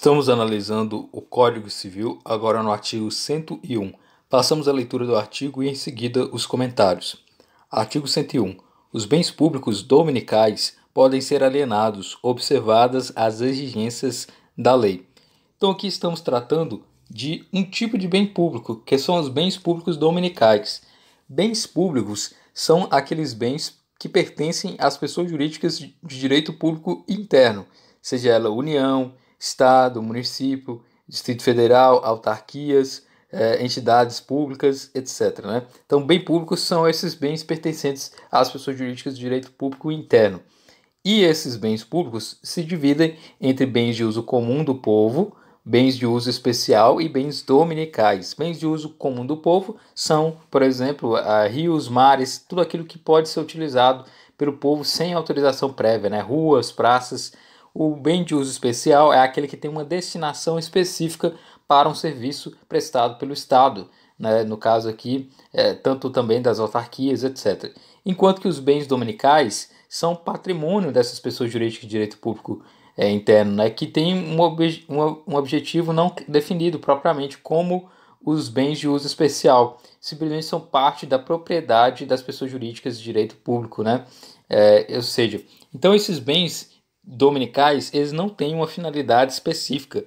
Estamos analisando o Código Civil agora no artigo 101. Passamos a leitura do artigo e em seguida os comentários. Artigo 101. Os bens públicos dominicais podem ser alienados, observadas as exigências da lei. Então aqui estamos tratando de um tipo de bem público, que são os bens públicos dominicais. Bens públicos são aqueles bens que pertencem às pessoas jurídicas de direito público interno, seja ela união, Estado, município, Distrito Federal, autarquias, eh, entidades públicas, etc. Né? Então, bem públicos são esses bens pertencentes às pessoas jurídicas de direito público interno. E esses bens públicos se dividem entre bens de uso comum do povo, bens de uso especial e bens dominicais. Bens de uso comum do povo são, por exemplo, rios, mares, tudo aquilo que pode ser utilizado pelo povo sem autorização prévia, né? ruas, praças, o bem de uso especial é aquele que tem uma destinação específica para um serviço prestado pelo Estado, né? no caso aqui, é, tanto também das autarquias, etc. Enquanto que os bens dominicais são patrimônio dessas pessoas jurídicas de direito público é, interno, né? que tem um, um objetivo não definido propriamente como os bens de uso especial. Simplesmente são parte da propriedade das pessoas jurídicas de direito público, né? É, ou seja, então esses bens dominicais, eles não têm uma finalidade específica.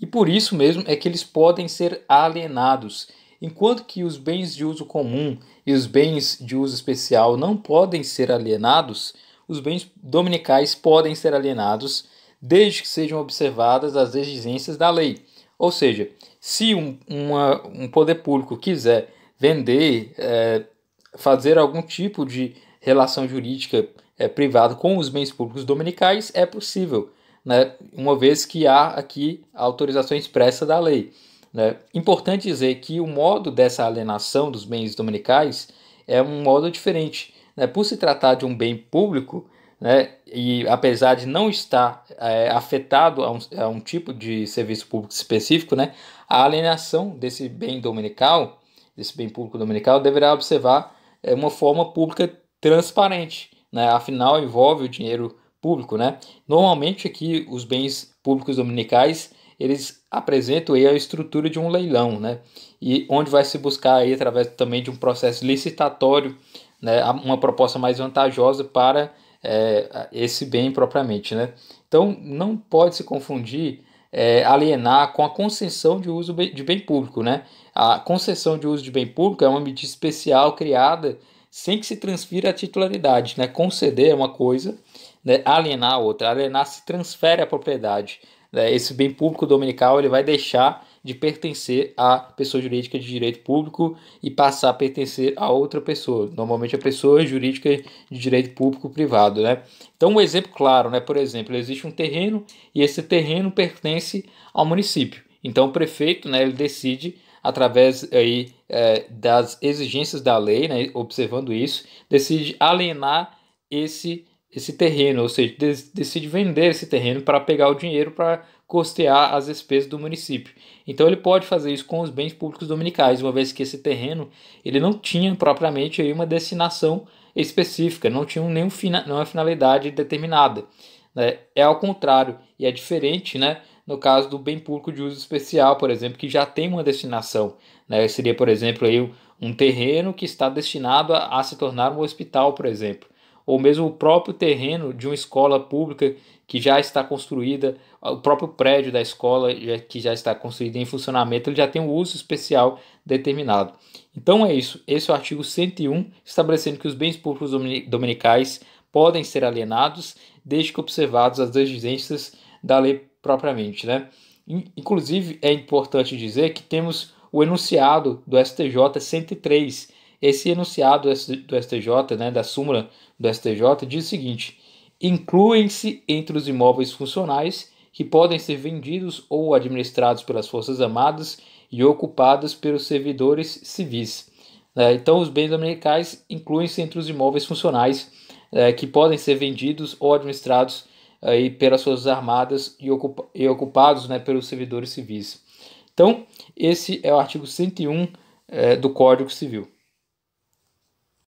E por isso mesmo é que eles podem ser alienados, enquanto que os bens de uso comum e os bens de uso especial não podem ser alienados, os bens dominicais podem ser alienados desde que sejam observadas as exigências da lei. Ou seja, se um, uma, um poder público quiser vender, é, fazer algum tipo de relação jurídica é, privada com os bens públicos dominicais é possível, né, uma vez que há aqui a autorização expressa da lei. Né. Importante dizer que o modo dessa alienação dos bens dominicais é um modo diferente. Né. Por se tratar de um bem público, né, e apesar de não estar é, afetado a um, a um, tipo de serviço público específico, né, a alienação desse bem dominical, desse bem público dominical, deverá observar é, uma forma pública transparente, né? afinal envolve o dinheiro público. Né? Normalmente aqui os bens públicos dominicais eles apresentam aí a estrutura de um leilão, né? e onde vai se buscar aí através também de um processo licitatório né? uma proposta mais vantajosa para é, esse bem propriamente. Né? Então não pode se confundir é, alienar com a concessão de uso de bem público. Né? A concessão de uso de bem público é uma medida especial criada sem que se transfira a titularidade. Né? Conceder é uma coisa, né? alienar outra. Alienar se transfere a propriedade. Né? Esse bem público dominical ele vai deixar de pertencer à pessoa jurídica de direito público e passar a pertencer a outra pessoa, normalmente a pessoa jurídica de direito público privado, né? Então, um exemplo claro, né? Por exemplo, existe um terreno e esse terreno pertence ao município. Então, o prefeito, né, ele decide através aí, é, das exigências da lei, né, observando isso, decide alienar esse, esse terreno, ou seja, decide vender esse terreno para pegar o dinheiro para custear as despesas do município. Então ele pode fazer isso com os bens públicos dominicais, uma vez que esse terreno ele não tinha propriamente aí uma destinação específica, não tinha nenhum fina, nenhuma finalidade determinada. Né? É ao contrário e é diferente, né? no caso do bem público de uso especial, por exemplo, que já tem uma destinação. Né? Seria, por exemplo, aí um terreno que está destinado a, a se tornar um hospital, por exemplo. Ou mesmo o próprio terreno de uma escola pública que já está construída, o próprio prédio da escola que já está construído em funcionamento, ele já tem um uso especial determinado. Então é isso. Esse é o artigo 101, estabelecendo que os bens públicos dominicais podem ser alienados, desde que observados as exigências da lei propriamente, né? Inclusive, é importante dizer que temos o enunciado do STJ 103. Esse enunciado do STJ, né, da súmula do STJ, diz o seguinte: incluem-se entre os imóveis funcionais que podem ser vendidos ou administrados pelas Forças Armadas e ocupados pelos servidores civis. É, então, os bens dominicais incluem-se entre os imóveis funcionais é, que podem ser vendidos ou administrados aí pelas suas armadas e, e ocupados né, pelos servidores civis. Então, esse é o artigo 101 é, eh, do Código Civil.